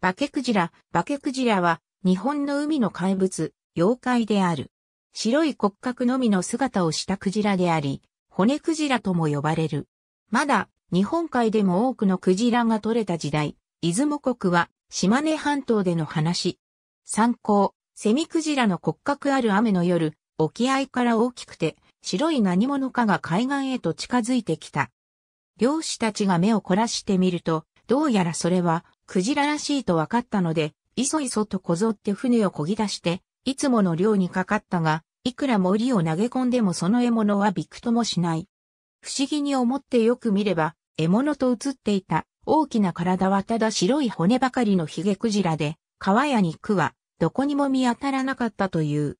バケクジラ、バケクジラは日本の海の怪物、妖怪である。白い骨格のみの姿をしたクジラであり、骨クジラとも呼ばれる。まだ日本海でも多くのクジラが取れた時代、出雲国は島根半島での話。参考、セミクジラの骨格ある雨の夜、沖合から大きくて白い何者かが海岸へと近づいてきた。漁師たちが目を凝らしてみると、どうやらそれはクジラらしいと分かったので、いそいそとこぞって船を漕ぎ出して、いつもの漁にかかったが、いくら森を投げ込んでもその獲物はびくともしない。不思議に思ってよく見れば、獲物と映っていた大きな体はただ白い骨ばかりのヒゲクジラで、川や肉はどこにも見当たらなかったという。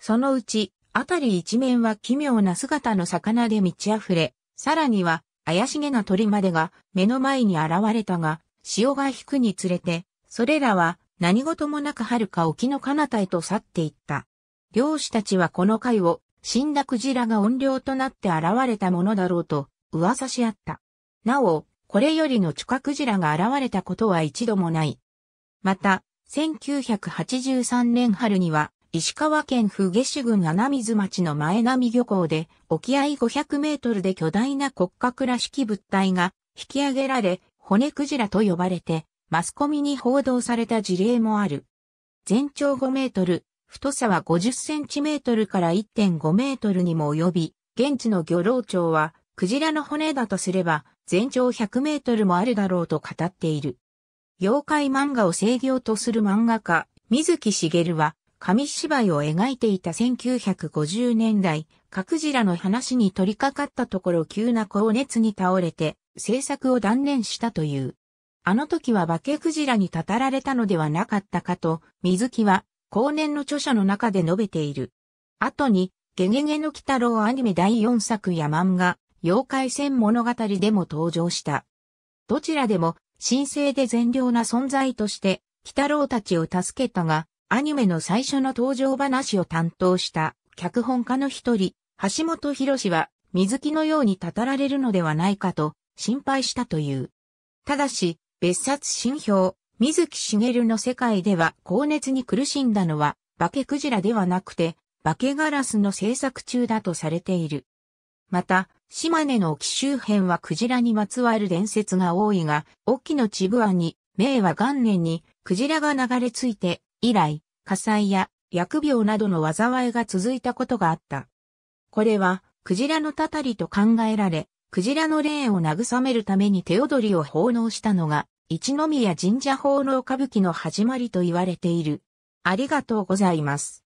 そのうち、あたり一面は奇妙な姿の魚で満ち溢れ、さらには怪しげな鳥までが目の前に現れたが、潮が引くにつれて、それらは何事もなく遥か沖の彼方へと去っていった。漁師たちはこの貝を、死んだクジラが怨霊となって現れたものだろうと、噂し合った。なお、これよりの地下クジラが現れたことは一度もない。また、1983年春には、石川県府下市郡穴水町の前波漁港で、沖合500メートルで巨大な骨格らしき物体が引き上げられ、骨クジラと呼ばれて、マスコミに報道された事例もある。全長5メートル、太さは50センチメートルから1.5メートルにも及び、現地の漁労長は、クジラの骨だとすれば、全長100メートルもあるだろうと語っている。妖怪漫画を制御とする漫画家、水木しげるは、紙芝居を描いていた1950年代、クジラの話に取り掛かったところ急な高熱に倒れて、制作を断念したという。あの時は化けクジラにたたられたのではなかったかと、水木は、後年の著者の中で述べている。後に、ゲゲゲの鬼太郎アニメ第4作や漫画、妖怪戦物語でも登場した。どちらでも、神聖で善良な存在として、鬼太郎たちを助けたが、アニメの最初の登場話を担当した脚本家の一人、橋本博は水木のようにたたられるのではないかと心配したという。ただし、別冊新表、水木しげるの世界では高熱に苦しんだのは、化けクジラではなくて、化けガラスの制作中だとされている。また、島根の沖周辺はクジラにまつわる伝説が多いが、沖のちぶわに、明和元年にクジラが流れ着いて、以来、火災や疫病などの災いが続いたことがあった。これは、クジラのたたりと考えられ、クジラの霊を慰めるために手踊りを奉納したのが、一宮神社奉納歌舞伎の始まりと言われている。ありがとうございます。